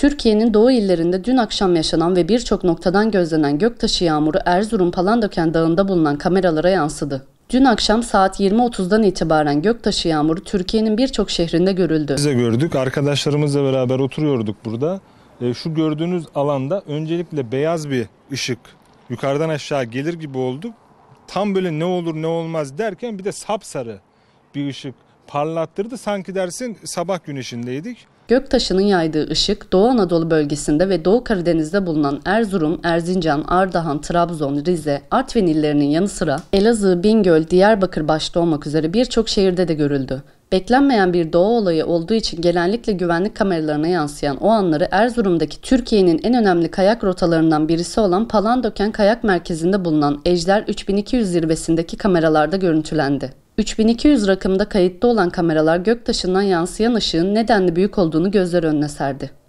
Türkiye'nin doğu illerinde dün akşam yaşanan ve birçok noktadan gözlenen göktaşı yağmuru Erzurum Palandöken Dağı'nda bulunan kameralara yansıdı. Dün akşam saat 20.30'dan itibaren göktaşı yağmuru Türkiye'nin birçok şehrinde görüldü. Biz de gördük. Arkadaşlarımızla beraber oturuyorduk burada. E, şu gördüğünüz alanda öncelikle beyaz bir ışık yukarıdan aşağı gelir gibi oldu. Tam böyle ne olur ne olmaz derken bir de sapsarı bir ışık parlattırdı. Sanki dersin sabah güneşindeydik. Göktaşı'nın yaydığı ışık Doğu Anadolu bölgesinde ve Doğu Karadeniz'de bulunan Erzurum, Erzincan, Ardahan, Trabzon, Rize, Artvin illerinin yanı sıra Elazığ, Bingöl, Diyarbakır başta olmak üzere birçok şehirde de görüldü. Beklenmeyen bir doğa olayı olduğu için genellikle güvenlik kameralarına yansıyan o anları Erzurum'daki Türkiye'nin en önemli kayak rotalarından birisi olan Palandöken Kayak Merkezi'nde bulunan Ejder 3200 zirvesindeki kameralarda görüntülendi. 3200 rakımda kayıtlı olan kameralar göktaşından yansıyan ışığın nedenli büyük olduğunu gözler önüne serdi.